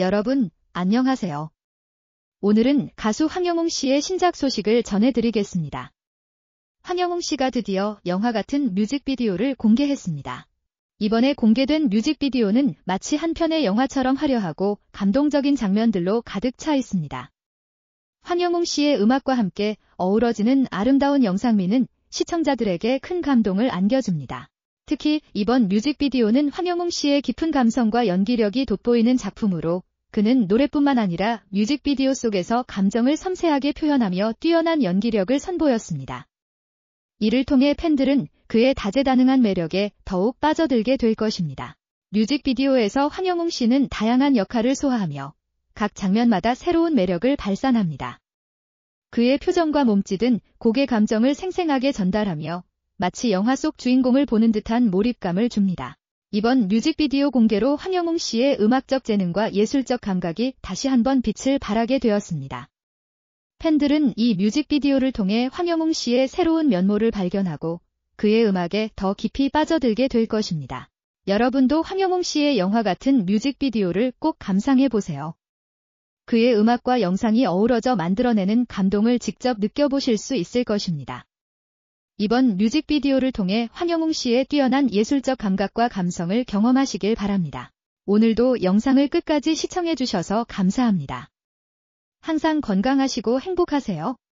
여러분, 안녕하세요. 오늘은 가수 황영웅 씨의 신작 소식을 전해드리겠습니다. 황영웅 씨가 드디어 영화 같은 뮤직비디오를 공개했습니다. 이번에 공개된 뮤직비디오는 마치 한 편의 영화처럼 화려하고 감동적인 장면들로 가득 차 있습니다. 황영웅 씨의 음악과 함께 어우러지는 아름다운 영상미는 시청자들에게 큰 감동을 안겨줍니다. 특히 이번 뮤직비디오는 황영웅 씨의 깊은 감성과 연기력이 돋보이는 작품으로 그는 노래뿐만 아니라 뮤직비디오 속에서 감정을 섬세하게 표현하며 뛰어난 연기력을 선보였습니다. 이를 통해 팬들은 그의 다재다능한 매력에 더욱 빠져들게 될 것입니다. 뮤직비디오에서 황영웅 씨는 다양한 역할을 소화하며 각 장면마다 새로운 매력을 발산합니다. 그의 표정과 몸짓은 곡의 감정을 생생하게 전달하며 마치 영화 속 주인공을 보는 듯한 몰입감을 줍니다. 이번 뮤직비디오 공개로 황영웅 씨의 음악적 재능과 예술적 감각이 다시 한번 빛을 발하게 되었습니다. 팬들은 이 뮤직비디오를 통해 황영웅 씨의 새로운 면모를 발견하고 그의 음악에 더 깊이 빠져들게 될 것입니다. 여러분도 황영웅 씨의 영화 같은 뮤직비디오를 꼭 감상해 보세요. 그의 음악과 영상이 어우러져 만들어내는 감동을 직접 느껴보실 수 있을 것입니다. 이번 뮤직비디오를 통해 황영웅 씨의 뛰어난 예술적 감각과 감성을 경험하시길 바랍니다. 오늘도 영상을 끝까지 시청해주셔서 감사합니다. 항상 건강하시고 행복하세요.